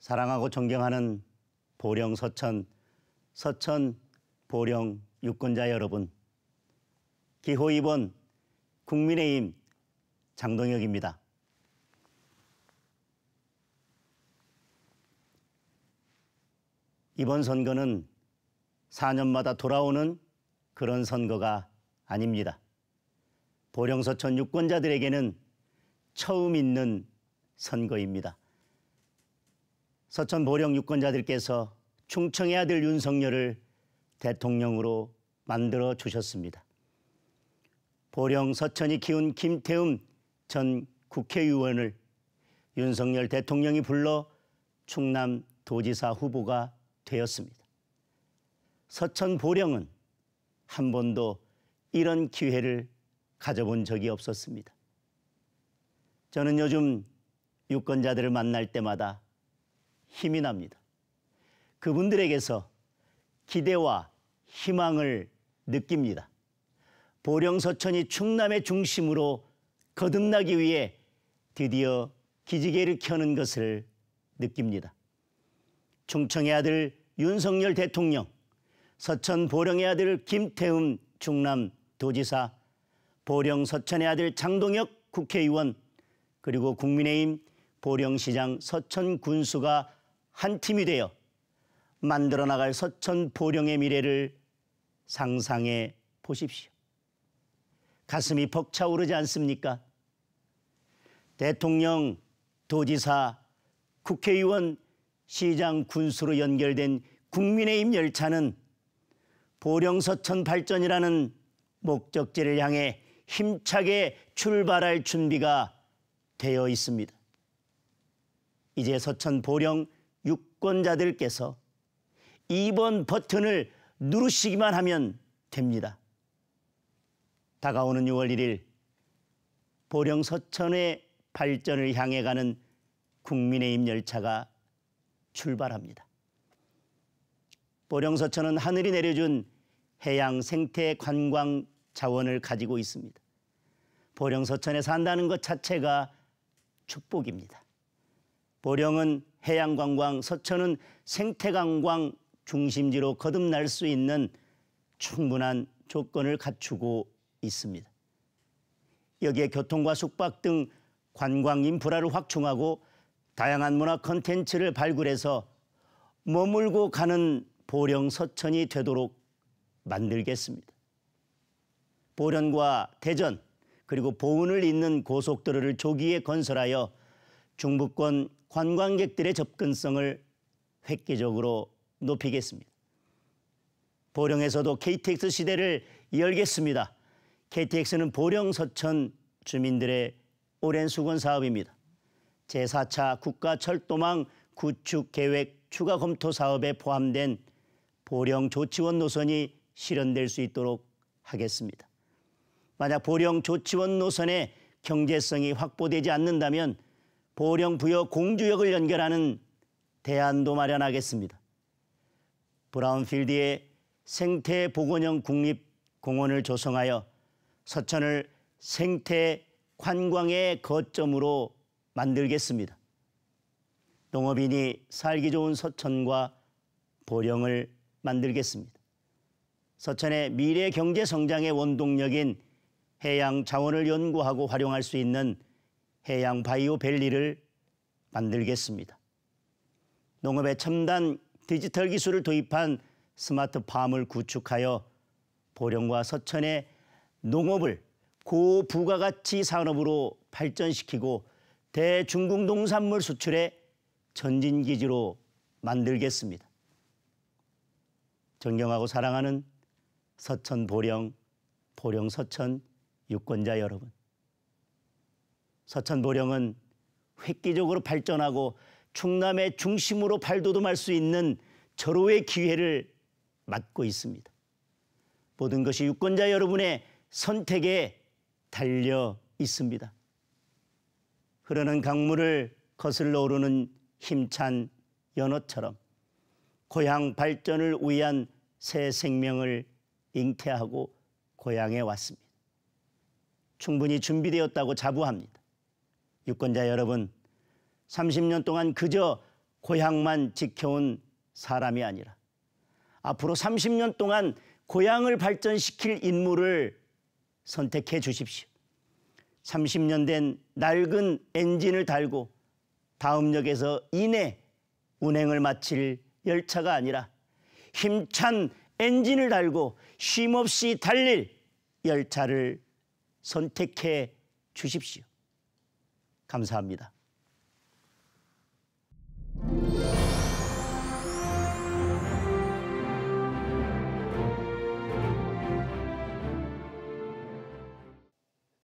사랑하고 존경하는 보령 서천, 서천 보령 유권자 여러분. 기호 2번 국민의힘 장동혁입니다. 이번 선거는 4년마다 돌아오는 그런 선거가 아닙니다. 보령서천 유권자들에게는 처음 있는 선거입니다. 서천 보령 유권자들께서 충청의 아들 윤석열을 대통령으로 만들어 주셨습니다. 보령 서천이 키운 김태흠 전 국회의원을 윤석열 대통령이 불러 충남 도지사 후보가 되었습니다. 서천 보령은 한 번도 이런 기회를 가져본 적이 없었습니다. 저는 요즘 유권자들을 만날 때마다 힘이 납니다. 그분들에게서 기대와 희망을 느낍니다. 보령서천이 충남의 중심으로 거듭나기 위해 드디어 기지개를 켜는 것을 느낍니다. 충청의 아들 윤석열 대통령, 서천 보령의 아들 김태흠 충남 도지사, 보령 서천의 아들 장동혁 국회의원, 그리고 국민의힘 보령시장 서천 군수가 한 팀이 되어 만들어 나갈 서천 보령의 미래를 상상해 보십시오. 가슴이 벅차오르지 않습니까? 대통령, 도지사, 국회의원, 시장 군수로 연결된 국민의힘 열차는 보령 서천 발전이라는 목적지를 향해 힘차게 출발할 준비가 되어 있습니다. 이제 서천 보령 유권자들께서 2번 버튼을 누르시기만 하면 됩니다. 다가오는 6월 1일 보령 서천의 발전을 향해 가는 국민의힘 열차가 출발합니다. 보령 서천은 하늘이 내려준 해양 생태 관광 자원을 가지고 있습니다. 보령 서천에 산다는 것 자체가 축복입니다. 보령은 해양관광, 서천은 생태관광 중심지로 거듭날 수 있는 충분한 조건을 갖추고 있습니다. 여기에 교통과 숙박 등 관광 인프라를 확충하고 다양한 문화 콘텐츠를 발굴해서 머물고 가는 보령 서천이 되도록 만들겠습니다. 보령과 대전 그리고 보은을 잇는 고속도로를 조기에 건설하여 중부권 관광객들의 접근성을 획기적으로 높이겠습니다. 보령에서도 KTX 시대를 열겠습니다. KTX는 보령 서천 주민들의 오랜 수건 사업입니다. 제4차 국가철도망 구축 계획 추가 검토 사업에 포함된 보령 조치원 노선이 실현될 수 있도록 하겠습니다. 만약 보령 조치원 노선의 경제성이 확보되지 않는다면 보령 부여 공주역을 연결하는 대안도 마련하겠습니다. 브라운필드에 생태 보건형 국립 공원을 조성하여 서천을 생태 관광의 거점으로 만들겠습니다. 농업인이 살기 좋은 서천과 보령을 만들겠습니다. 서천의 미래 경제 성장의 원동력인 해양 자원을 연구하고 활용할 수 있는 해양 바이오 밸리를 만들겠습니다. 농업의 첨단 디지털 기술을 도입한 스마트 팜을 구축하여 보령과 서천의 농업을 고부가가치 산업으로 발전시키고 대중국 농산물 수출의 전진기지로 만들겠습니다. 존경하고 사랑하는 서천 보령, 보령 서천 유권자 여러분. 서천보령은 획기적으로 발전하고 충남의 중심으로 발돋움할 수 있는 절호의 기회를 맞고 있습니다. 모든 것이 유권자 여러분의 선택에 달려 있습니다. 흐르는 강물을 거슬러 오르는 힘찬 연어처럼 고향 발전을 위한 새 생명을 잉태하고 고향에 왔습니다. 충분히 준비되었다고 자부합니다. 유권자 여러분, 30년 동안 그저 고향만 지켜온 사람이 아니라 앞으로 30년 동안 고향을 발전시킬 인물을 선택해 주십시오. 30년 된 낡은 엔진을 달고 다음 역에서 이내 운행을 마칠 열차가 아니라 힘찬 엔진을 달고 쉼없이 달릴 열차를 선택해 주십시오. 감사합니다.